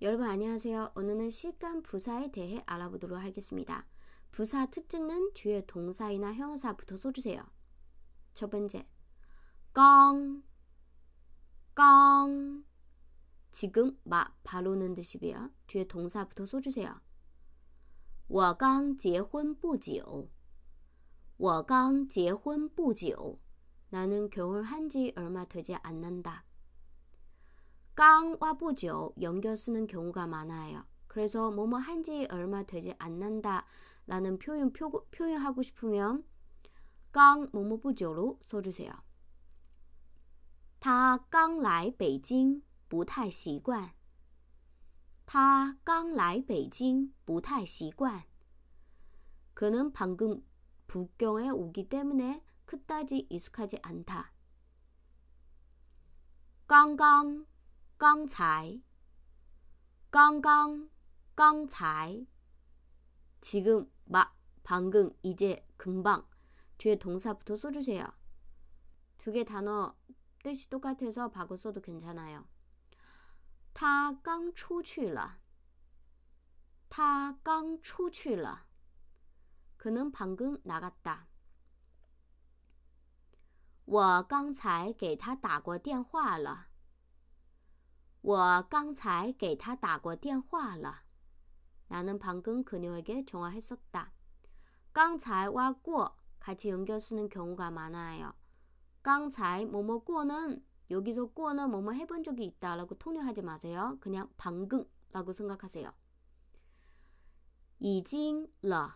여러분 안녕하세요. 오늘은 시간 부사에 대해 알아보도록 하겠습니다. 부사 특징은 뒤에 동사이나 형사부터 써주세요. 첫 번째, 꽝, 꽝. 지금 막 바로는 듯이고요. 뒤에 동사부터 써주세요. 我刚结婚不久.我刚结婚不久. 나는 결혼한 지 얼마 되지 않는다. 깡와 보죠 연결 쓰는 경우가 많아요. 그래서 뭐뭐 한지 얼마 되지 않는다 라는 표현 표, 현하고 싶으면 깡 뭐뭐 보죠로 써주세요. 他刚来北京不太习惯.他刚来北京不太习惯. 그는 방금 북경에 오기 때문에 그다지 익숙하지 않다. 刚刚 刚才刚刚刚才지금 마 방금 이제 금방 뒤에 동사부터 써주세요. 두 개 단어 뜻이 똑같아서 바꿔 써도 괜찮아요. 他刚出去了.他刚出去了. 그는 방금 나갔다. 我刚才给他打过电话了。 我刚才给他打过电话了。나는방금그녀에게전화했었다 刚才이와꾸 같이 연결 쓰는 경우가 많아요. 刚才 뭐뭐 꾸어는 여기서 꾸어는 뭐뭐 해본 적이 있다라고 통용하지 마세요. 그냥 방금라고 생각하세요. 이징러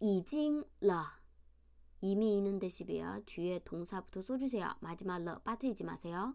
이징러 이미 있는 대시이요 뒤에 동사부터 써주세요. 마지막 러빠트리지 마세요.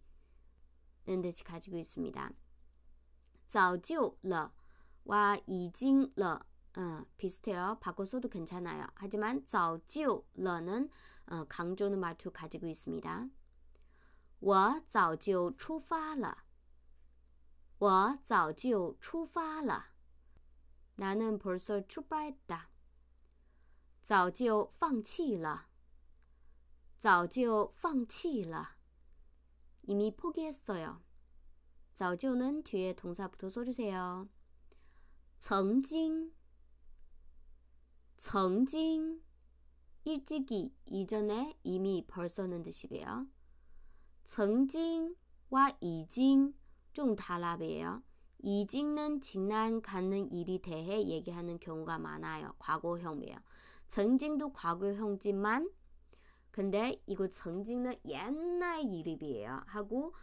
는 뜻이 가지고 있습니다. 早就了와 已经了 어, 비슷해요. 바꿔 써도 괜찮아요. 하지만 早就了는 어, 강조는 말투 가지고 있습니다. 我早就出发了.我早就出发了. 나는 벌써 출발했다. 早就放弃了.早就放弃了. 이미 포기했어요. 자, 어는 뒤에 동사부터 써주세요. 정징, 정징. 일찍이 이전에 이미 벌써는 뜻이에요. 정징과 이징 좀달라비요 이징은 지난 가는 일이 대해 얘기하는 경우가 많아요. 과거형이에요. 정징도 과거형지만 근데 이거 정직는 옛날 이름이에요. 하고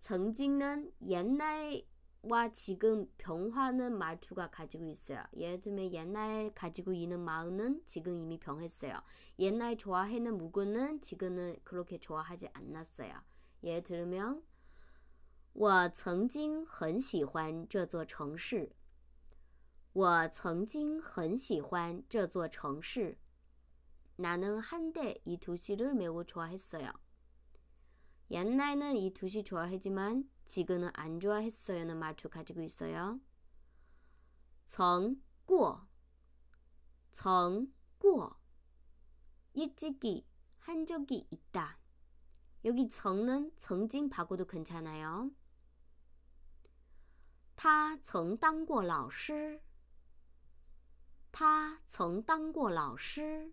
정직는 옛날과 지금 병화는 말투가 가지고 있어요. 예를 들면 옛날 가지고 있는 마음은 지금 이미 변했어요. 옛날 좋아하는 물건은 지금은 그렇게 좋아하지 않았어요. 예를 들면 我曾经很喜欢这座城市。我曾经很喜欢这座城市。 나는 한데이 도시를 매우 좋아했어요. 옛날에는 이 도시 좋아했지만 지금은 안 좋아했어요는 말투 가지고 있어요. 전구어 전구어 일찍이 한 적이 있다. 여기 정은 정진 바꿔도 괜찮아요. 他曾当过老师。他曾当过老师。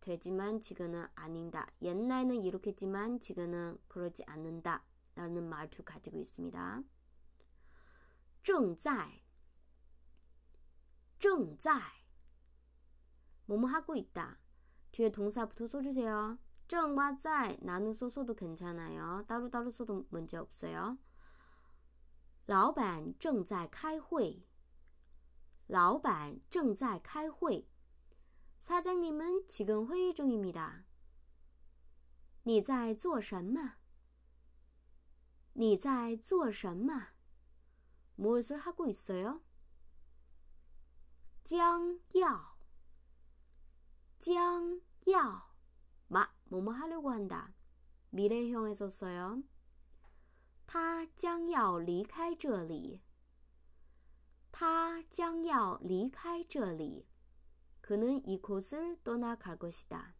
되지만 지금은 아닌다. 옛날에는 이렇게 했지만 지금은 그러지 않는다. 라는 말투 가지고 있습니다. 正在正在 뭐뭐 하고 있다. 뒤에 동사부터 써주세요. 正과 在 나누서 써도 괜찮아요. 따로따로 써도 문제 없어요. 老板正在开会。老板正在开会。他将你们去跟会种玉米的。你在做什么？你在做什么？무엇을하고있어 요？ 将要，将要，마뭘하려고한다미래형에서써 요。 他将要离开这里。他将要离开这里。그는이것은도나카고시다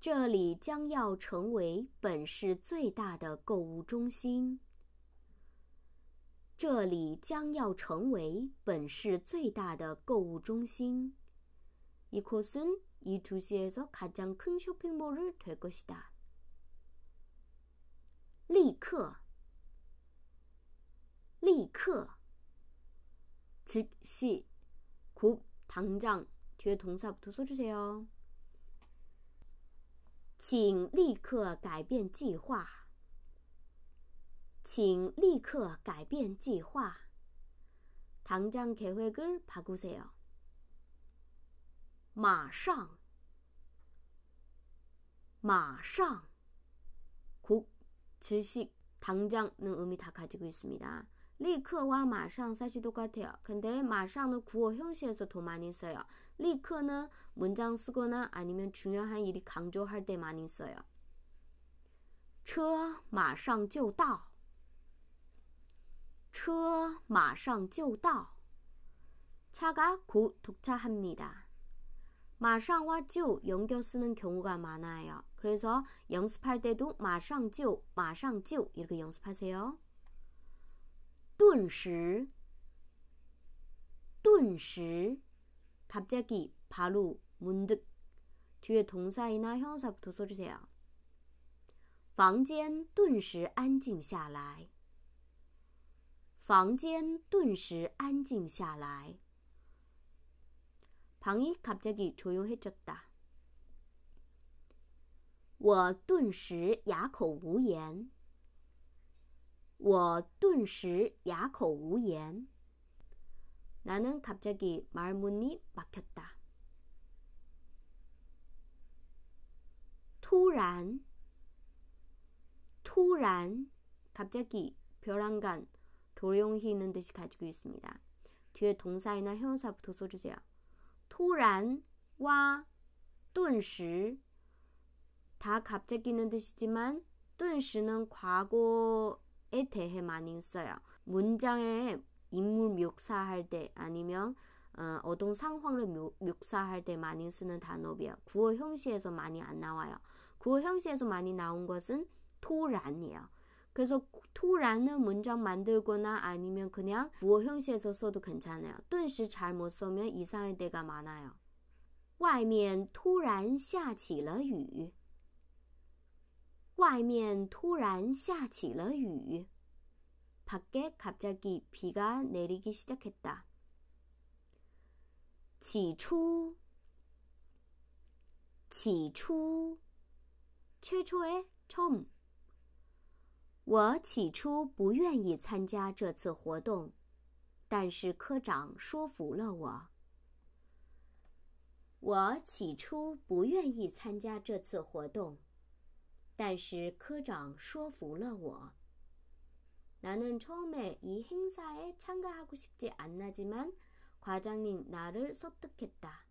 这里将要成为本市最大的购物中心。这里将要成为本市最大的购物中心。이것은이도시에서가장큰쇼핑몰을될것이다立刻，立刻，즉 시。 곱, 당장 뒤에 동사부터 써주세요. 请立刻改变计划.请立刻改变计划. 당장 계획을 바꾸세요. 마상 마상 곧, 즉시, 당장는 의미 다 가지고 있습니다. 리크와 마상 사실 똑같아요. 근데 마상은 구어 형식에서 더 많이 써요. 리크는 문장 쓰거나 아니면 중요한 일이 강조할 때 많이 써요. 车马上就到.车马上就到. 차가 곧 도착합니다. 마상와주 연결 쓰는 경우가 많아요. 그래서 연습할 때도 마상 주, 마상 주 이렇게 연습하세요. 顿时，顿时，갑자기바로문 득， 뒤에동사이나형사부터써주세요房间顿时安静下来。房间顿时安静下来。旁이갑자기조용해졌다我顿时哑口无言。我顿时哑口无言。 나는 갑자기 말문이 막혔다. 突然,突然, 갑자기 벼랑간, 도룡이 있는 듯이 가지고 있습니다. 뒤에 동사이나 형사 부터 써주세요. 突然와 顿时다 갑자기 있는 뜻이지만 顿时는 과거 에 대해 많이 써요. 문장에 인물 묘사할 때 아니면 어, 어동 상황을 묘, 묘사할 때 많이 쓰는 단어비요 구어 형식에서 많이 안 나와요. 구어 형식에서 많이 나온 것은 토란이에요. 그래서 토란은 문장 만들거나 아니면 그냥 구어 형식에서 써도 괜찮아요.顿时 잘못 써면 이상할 때가 많아요. 外面突然下起了雨。外面突然下起了雨。起初，起初，起初，我起初不愿意参加这次活动，但是科长说服了我。我起初不愿意参加这次活动。但是科长说服了我。나는처음에이행사에참가하고싶지않나지만과장님나를설득했다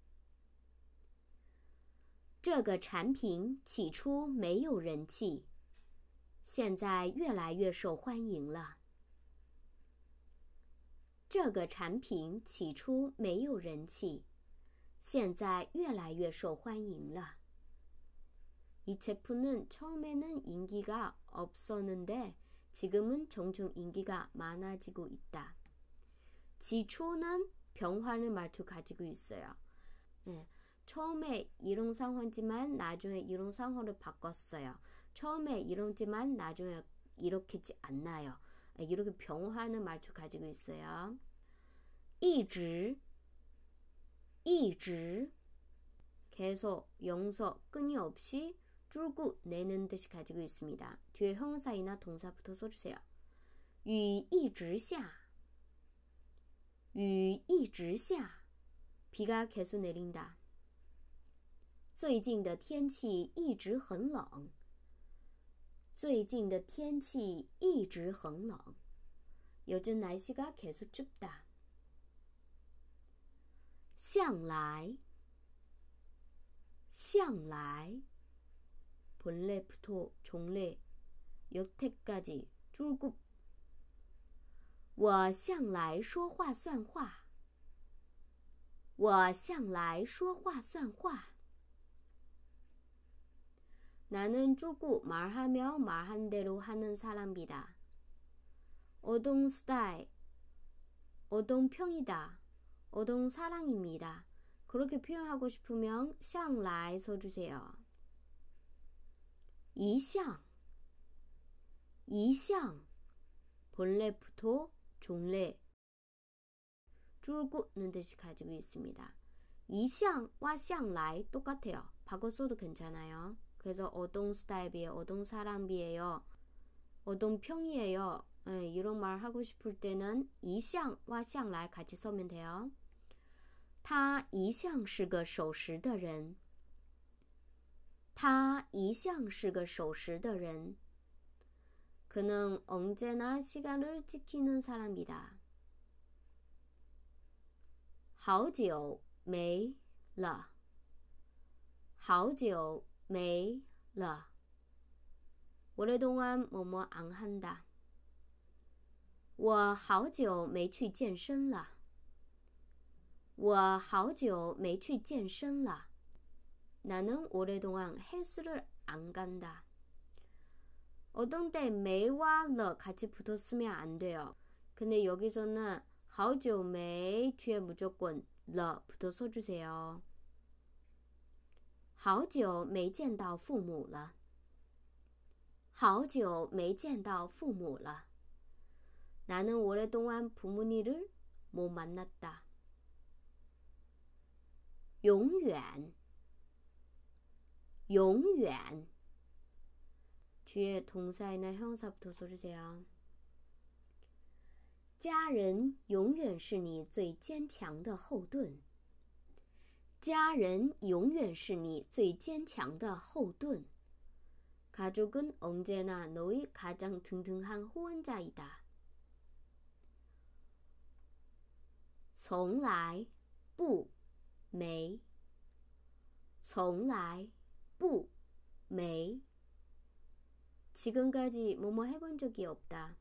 这个产品起初没有人气，现在越来越受欢迎了。这个产品起初没有人气，现在越来越受欢迎了。이 제품은 처음에는 인기가 없었는데 지금은 종종 인기가 많아지고 있다. 지초는 병화는 말투 가지고 있어요. 네. 처음에 일용상황지만 나중에 일용상황을 바꿨어요. 처음에 이런지만 나중에 이렇게지 않나요. 아, 이렇게 병화는 말투 가지고 있어요. 一直,一直 계속 영서 끊임없이 줄구 내는 뜻이 가지고 있습니다. 뒤에 형사이나 동사부터 써주세요. 유一直下 유一直下 비가 계속 내린다. 最近的天气一直很冷.最近的天气一直很冷. 요즘 날씨가 계속 춥다. 向来向来 본래부터 종래 여태까지 쭈구 我向来说话算话我向来说话算话 나는 쭈구 말하며 말한 대로 하는 사람이다. 어동 스타일, 어동 평이다, 어동 사랑입니다. 그렇게 표현하고 싶으면 샹라에 써주세요. 이상 이상 본래부터 종래 줄곧는 듯이 가지고 있습니다. 이상와 샹라이 똑같아요. 바꿔 써도 괜찮아요. 그래서 어동 스타일이에요. 어동 사람비에요. 어동 평이에요. 네, 이런 말 하고 싶을 때는 이상와 샹라이 같이 써면 돼요. 他一向是个守时的人。他一向是个守时的人。可能翁在那习惯을지키는사람이 다。 好久没了，好久没了。我勒东安么么昂哼哒。我好久没去健身了。我好久没去健身了。 나는 오랫동안 헬스를 안 간다. 어떤 때 매와 러 같이 붙었으면 안 돼요. 근데 여기서는 好久没 뒤에 무조건 러 붙어서 주세요. 好久没见到父母了。好久没见到父母了。 나는 오랫동안 부모님을 못 만났다. 永远永远. 뒤에 동사이나 형사부터 써주세요. 家人永远是你最坚强的后盾.家人永远是你最坚强的后盾. 가족은 언제나 너의 가장 든든한 후원자이다. 从来不没从来 뿌, 메이. 지금까지 뭐뭐 해본 적이 없다.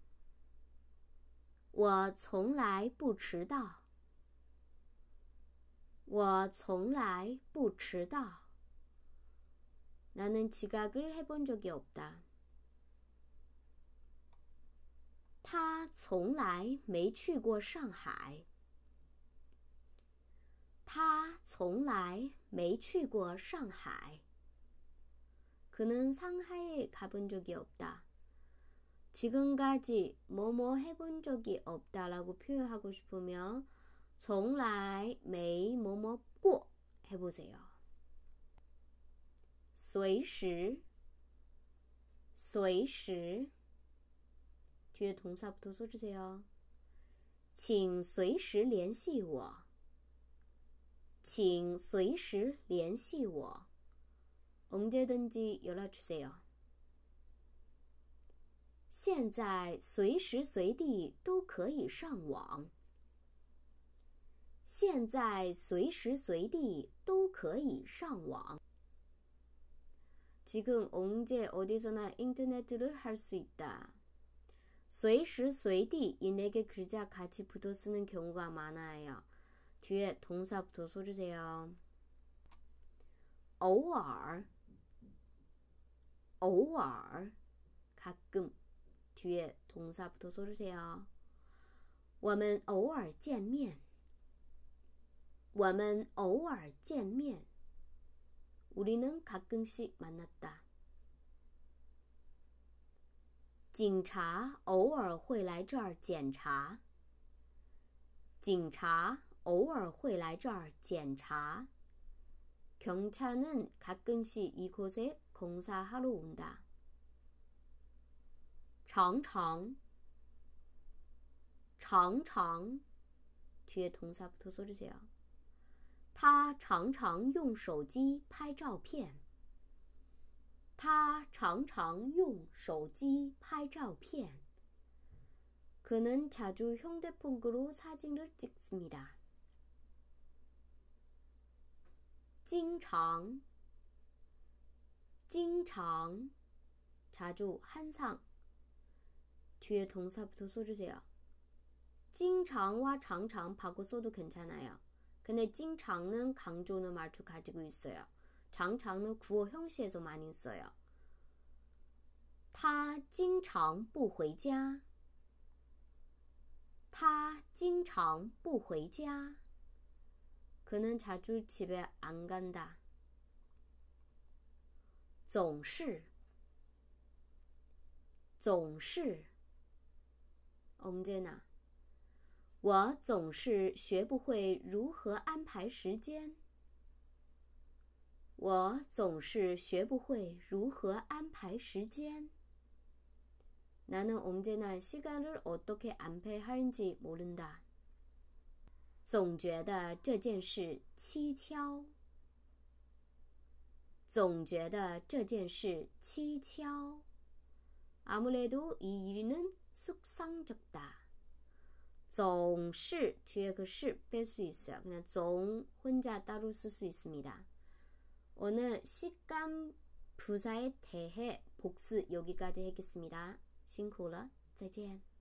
我从来不迟到。我从来不迟到。 나는 지각을 해본 적이 없다. 他从来没去过上海。他从来没去过上海。 그는 상하이에 가본 적이 없다. 지금까지 뭐뭐 해본 적이 없다라고 표현하고 싶으면 从来没뭐뭐过 해보세요. 随时,随时 뒤에 동사부터 써주세요. 请随时联系我请随时联系我 언제든지 연락주세요. 现在随时随地都可以上网。现在随时随地都可以上网。 지금 언제 어디서나 인터넷을 할 수 있다. 随时随地이네개 글자 같이 붙어 쓰는 경우가 많아요. 뒤에 동사 붙어 써주세요. 偶尔偶尔，가更，두에동사부터쓰자 요。 我们偶尔见面。我们偶尔见面。우리는가끔씩만났 다。 警察偶尔会来这儿检查。警察偶尔会来这儿检查。경찰은가끔씩이곳에 공사하러 온다. 정정 정정 뒤에 동사부터 써주세요. 他常常用手机拍照片他常常用手机拍照片 그는 자주 휴대폰으로 사진을 찍습니다. 经常 자주 한상 뒤에 동사부터 써주세요. 찡장와 장장 바꿔 써도 괜찮아요. 근데 찡장은 강조는 말투 가지고 있어요. 장장은 구어 형식에서 많이 써요. 他经常不回家。他经常不回家。 그는 자주 집에 안 간다. 总是，总是，언제 나， 我总是学不会如何安排时间。我总是学不会如何安排时间。나는언제나시간을어떻게안배하는지모른 다。 总觉得这件事蹊跷。 总觉得这件事蹊跷。아무래도이일은속상적다总是뒤에 그시수 있어요. 그냥 종 혼자 따로 쓸 수 있습니다. 오늘 시간 부사에 대해 복습 여기까지 했겠습니다辛苦了，再见。